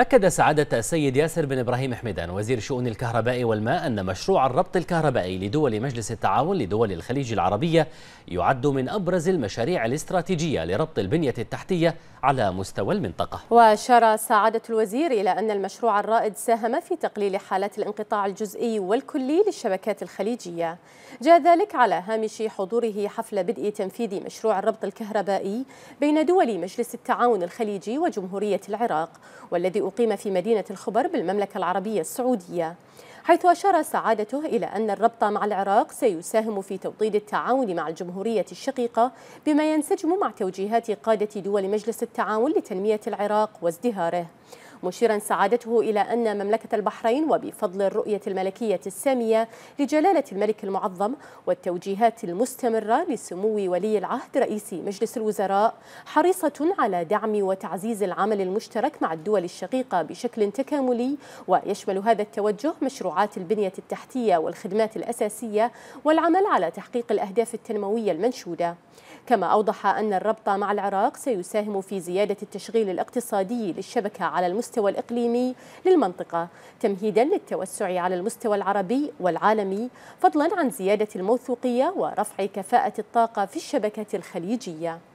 أكد سعادة السيد ياسر بن إبراهيم حميدان وزير شؤون الكهرباء والماء أن مشروع الربط الكهربائي لدول مجلس التعاون لدول الخليج العربية يعد من أبرز المشاريع الاستراتيجية لربط البنية التحتية على مستوى المنطقة وأشار سعادة الوزير إلى أن المشروع الرائد ساهم في تقليل حالات الانقطاع الجزئي والكلي للشبكات الخليجية جاء ذلك على هامش حضوره حفل بدء تنفيذ مشروع الربط الكهربائي بين دول مجلس التعاون الخليجي وجمهورية العراق والذي أقيم في مدينة الخبر بالمملكة العربية السعودية حيث أشار سعادته إلى أن الربط مع العراق سيساهم في توطيد التعاون مع الجمهورية الشقيقة بما ينسجم مع توجيهات قادة دول مجلس التعاون لتنمية العراق وازدهاره مشيرا سعادته إلى أن مملكة البحرين وبفضل الرؤية الملكية السامية لجلالة الملك المعظم والتوجيهات المستمرة لسمو ولي العهد رئيس مجلس الوزراء حريصة على دعم وتعزيز العمل المشترك مع الدول الشقيقة بشكل تكاملي ويشمل هذا التوجه مشروعات البنية التحتية والخدمات الأساسية والعمل على تحقيق الأهداف التنموية المنشودة كما أوضح أن الربط مع العراق سيساهم في زيادة التشغيل الاقتصادي للشبكة على المستوى المستوى الإقليمي للمنطقة تمهيدا للتوسع على المستوى العربي والعالمي فضلا عن زيادة الموثوقية ورفع كفاءة الطاقة في الشبكة الخليجية